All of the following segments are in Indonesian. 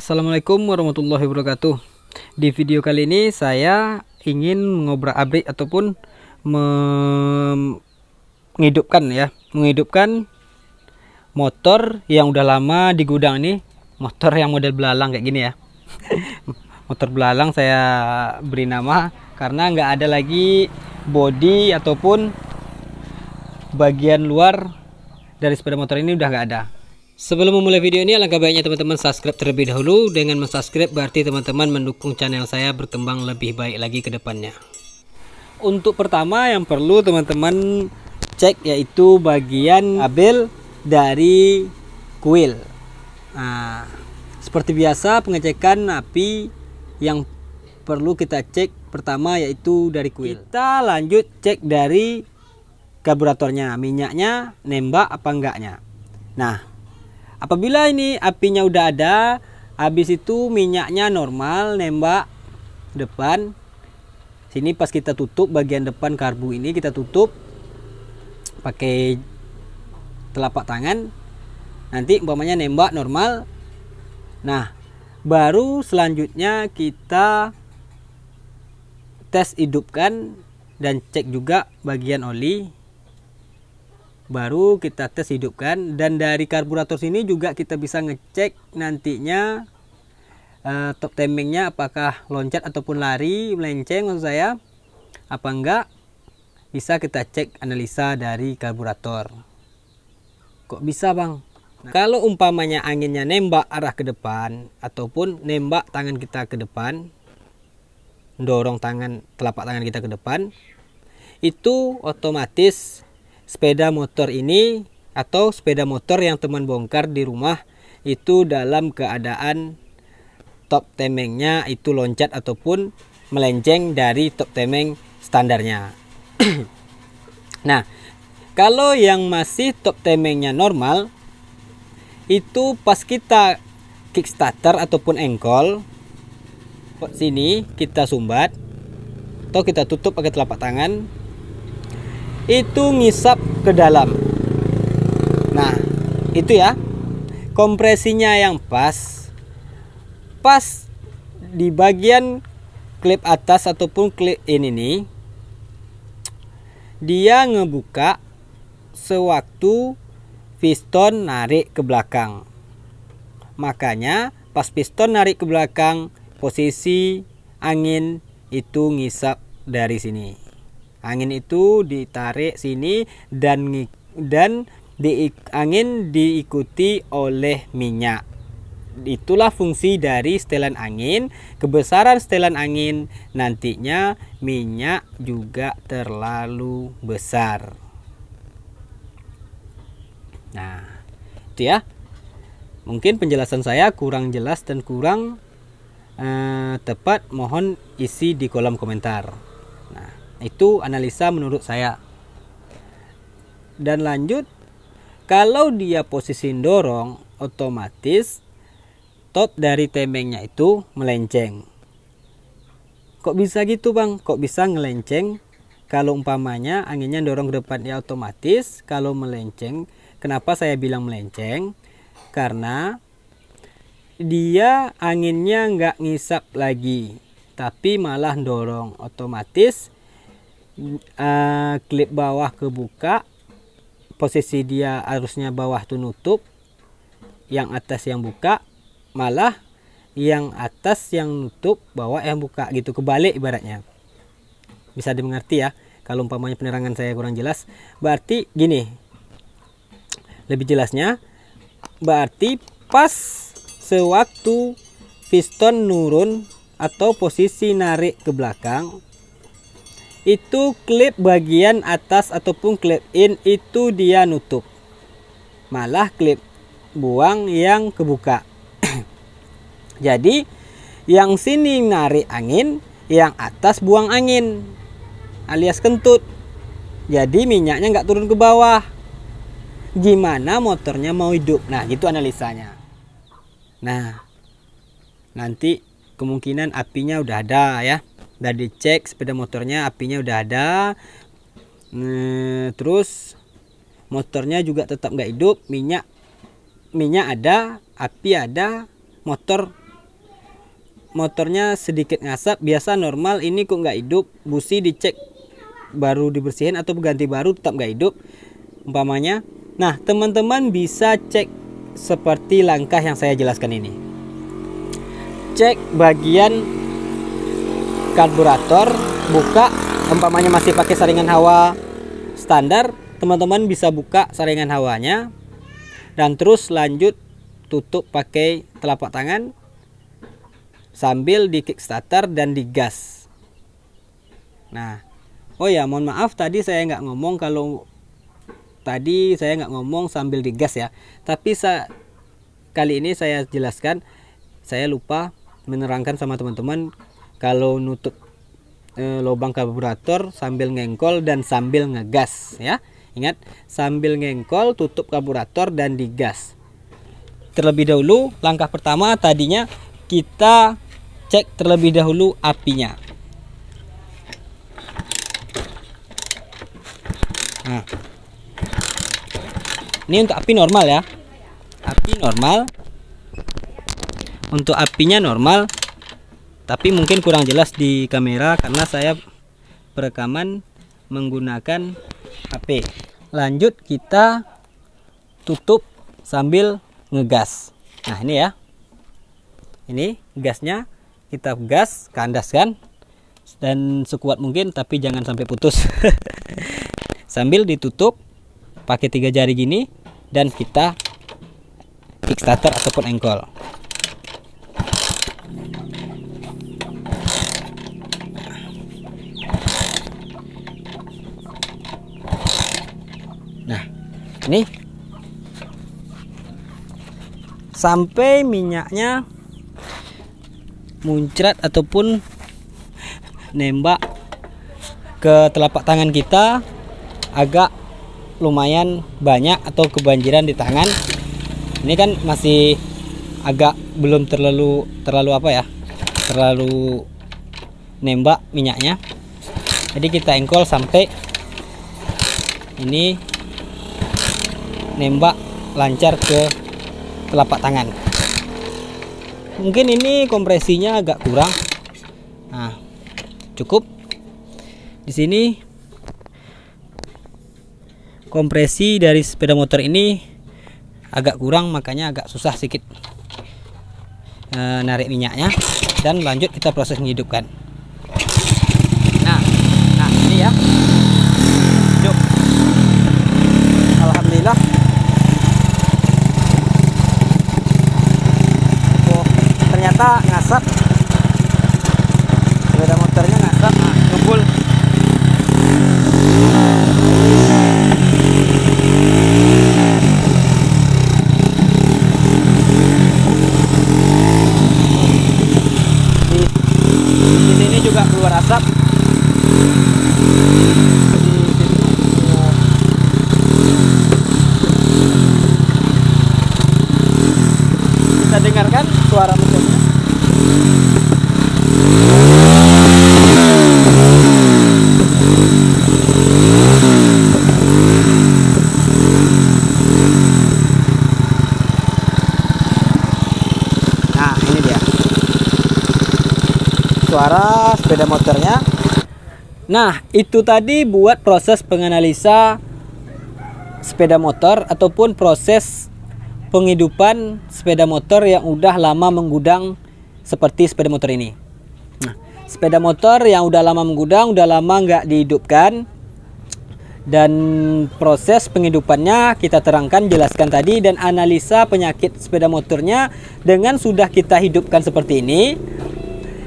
Assalamualaikum warahmatullahi wabarakatuh Di video kali ini saya ingin mengobrak abrik ataupun menghidupkan ya Menghidupkan motor yang udah lama di gudang ini. Motor yang model belalang kayak gini ya Motor belalang saya beri nama karena nggak ada lagi body ataupun bagian luar dari sepeda motor ini udah nggak ada Sebelum memulai video ini alangkah baiknya teman-teman subscribe terlebih dahulu Dengan mensubscribe berarti teman-teman mendukung channel saya berkembang lebih baik lagi ke depannya Untuk pertama yang perlu teman-teman cek yaitu bagian kabel dari kuil nah, Seperti biasa pengecekan api yang perlu kita cek pertama yaitu dari kuil Kita lanjut cek dari karburatornya minyaknya nembak apa enggaknya Nah apabila ini apinya udah ada habis itu minyaknya normal nembak depan sini pas kita tutup bagian depan karbu ini kita tutup pakai telapak tangan nanti umpamanya nembak normal nah baru selanjutnya kita tes hidupkan dan cek juga bagian oli baru kita tes hidupkan dan dari karburator sini juga kita bisa ngecek nantinya uh, top timingnya apakah loncat ataupun lari melenceng maksud saya apa enggak bisa kita cek analisa dari karburator kok bisa bang nah, kalau umpamanya anginnya nembak arah ke depan ataupun nembak tangan kita ke depan dorong tangan telapak tangan kita ke depan itu otomatis sepeda motor ini atau sepeda motor yang teman bongkar di rumah itu dalam keadaan top temengnya itu loncat ataupun melenceng dari top temeng standarnya. nah, kalau yang masih top temengnya normal itu pas kita kickstarter ataupun engkol sini kita sumbat atau kita tutup pakai telapak tangan itu ngisap ke dalam. Nah, itu ya. Kompresinya yang pas. Pas di bagian klip atas ataupun klip ini nih. Dia ngebuka sewaktu piston narik ke belakang. Makanya pas piston narik ke belakang, posisi angin itu ngisap dari sini angin itu ditarik sini dan dan di, angin diikuti oleh minyak itulah fungsi dari setelan angin. Kebesaran setelan angin nantinya minyak juga terlalu besar. Nah, itu ya. Mungkin penjelasan saya kurang jelas dan kurang eh, tepat. Mohon isi di kolom komentar. Nah, itu analisa menurut saya. Dan lanjut, kalau dia posisi dorong, otomatis top dari tembengnya itu melenceng. Kok bisa gitu bang? Kok bisa ngelenceng? Kalau umpamanya anginnya dorong ke depan ya otomatis. Kalau melenceng, kenapa saya bilang melenceng? Karena dia anginnya nggak ngisap lagi, tapi malah dorong otomatis uh, klip bawah kebuka posisi dia arusnya bawah tuh nutup yang atas yang buka malah yang atas yang nutup bawah yang buka gitu kebalik ibaratnya bisa dimengerti ya kalau umpamanya penerangan saya kurang jelas berarti gini lebih jelasnya berarti pas sewaktu piston nurun atau posisi narik ke belakang itu klip bagian atas ataupun klip in itu dia nutup malah klip buang yang kebuka jadi yang sini narik angin yang atas buang angin alias kentut jadi minyaknya nggak turun ke bawah gimana motornya mau hidup nah gitu analisanya nah nanti kemungkinan apinya udah ada ya udah dicek sepeda motornya apinya udah ada nah, terus motornya juga tetap nggak hidup minyak minyak ada api ada motor motornya sedikit ngasap biasa normal ini kok nggak hidup busi dicek baru dibersihin atau ganti baru tetap nggak hidup umpamanya nah teman-teman bisa cek seperti langkah yang saya jelaskan ini cek bagian karburator buka umpamanya masih pakai saringan hawa standar teman-teman bisa buka saringan hawanya dan terus lanjut tutup pakai telapak tangan sambil di starter dan digas nah oh ya mohon maaf tadi saya nggak ngomong kalau tadi saya nggak ngomong sambil digas ya tapi sa kali ini saya jelaskan saya lupa menerangkan sama teman-teman kalau nutup e, lubang karburator sambil ngengkol dan sambil ngegas ya. Ingat, sambil ngengkol tutup karburator dan digas. Terlebih dahulu, langkah pertama tadinya kita cek terlebih dahulu apinya. Nah. Ini untuk api normal ya. Api normal. Untuk apinya normal, tapi mungkin kurang jelas di kamera karena saya perekaman menggunakan HP lanjut kita tutup sambil ngegas nah ini ya ini gasnya kita gas kandas kan dan sekuat mungkin tapi jangan sampai putus sambil ditutup pakai tiga jari gini dan kita kickstarter ataupun engkol Nah, ini sampai minyaknya muncrat ataupun nembak ke telapak tangan kita agak lumayan banyak atau kebanjiran di tangan. Ini kan masih agak belum terlalu terlalu apa ya? Terlalu nembak minyaknya. Jadi kita engkol sampai ini nembak lancar ke telapak tangan mungkin ini kompresinya agak kurang nah cukup di sini kompresi dari sepeda motor ini agak kurang makanya agak susah sedikit e, eh, narik minyaknya dan lanjut kita proses menghidupkan sắt suara sepeda motornya. Nah, itu tadi buat proses penganalisa sepeda motor ataupun proses penghidupan sepeda motor yang udah lama menggudang seperti sepeda motor ini. Nah, sepeda motor yang udah lama menggudang, udah lama nggak dihidupkan, dan proses penghidupannya kita terangkan jelaskan tadi dan analisa penyakit sepeda motornya dengan sudah kita hidupkan seperti ini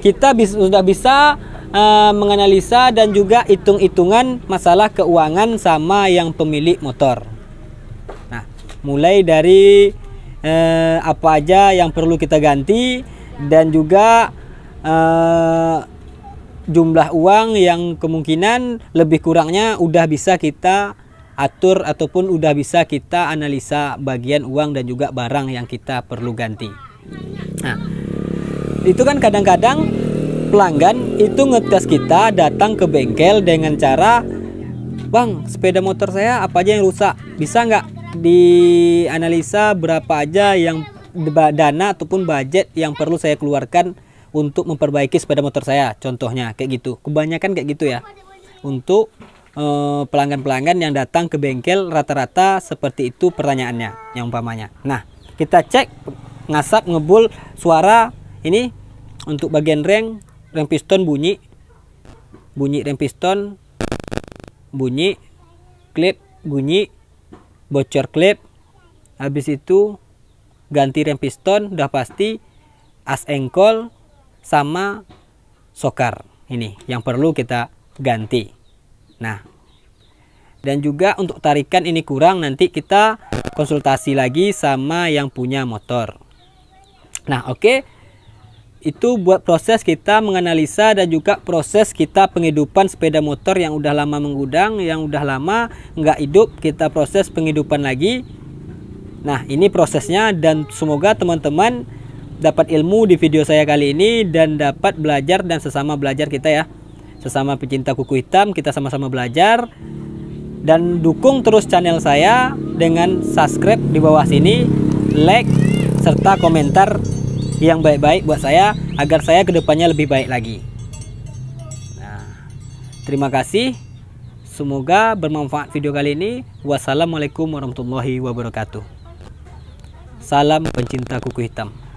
kita bis, sudah bisa uh, menganalisa dan juga hitung-hitungan masalah keuangan sama yang pemilik motor. Nah, mulai dari uh, apa aja yang perlu kita ganti dan juga uh, jumlah uang yang kemungkinan lebih kurangnya udah bisa kita atur ataupun udah bisa kita analisa bagian uang dan juga barang yang kita perlu ganti. Nah, itu kan kadang-kadang pelanggan itu ngetes kita datang ke bengkel dengan cara bang sepeda motor saya apa aja yang rusak bisa nggak dianalisa berapa aja yang dana ataupun budget yang perlu saya keluarkan untuk memperbaiki sepeda motor saya contohnya kayak gitu kebanyakan kayak gitu ya untuk eh, pelanggan-pelanggan yang datang ke bengkel rata-rata seperti itu pertanyaannya yang umpamanya nah kita cek ngasap ngebul suara ini untuk bagian rem rem piston bunyi bunyi rem piston bunyi klep, bunyi bocor klep, habis itu ganti rem piston udah pasti as engkol sama sokar ini yang perlu kita ganti nah dan juga untuk tarikan ini kurang nanti kita konsultasi lagi sama yang punya motor nah oke okay itu buat proses kita menganalisa dan juga proses kita penghidupan sepeda motor yang udah lama menggudang, yang udah lama nggak hidup, kita proses penghidupan lagi. Nah, ini prosesnya dan semoga teman-teman dapat ilmu di video saya kali ini dan dapat belajar dan sesama belajar kita ya. Sesama pecinta kuku hitam, kita sama-sama belajar dan dukung terus channel saya dengan subscribe di bawah sini, like serta komentar yang baik-baik buat saya agar saya kedepannya lebih baik lagi. Nah, terima kasih. Semoga bermanfaat video kali ini. Wassalamualaikum warahmatullahi wabarakatuh. Salam pencinta kuku hitam.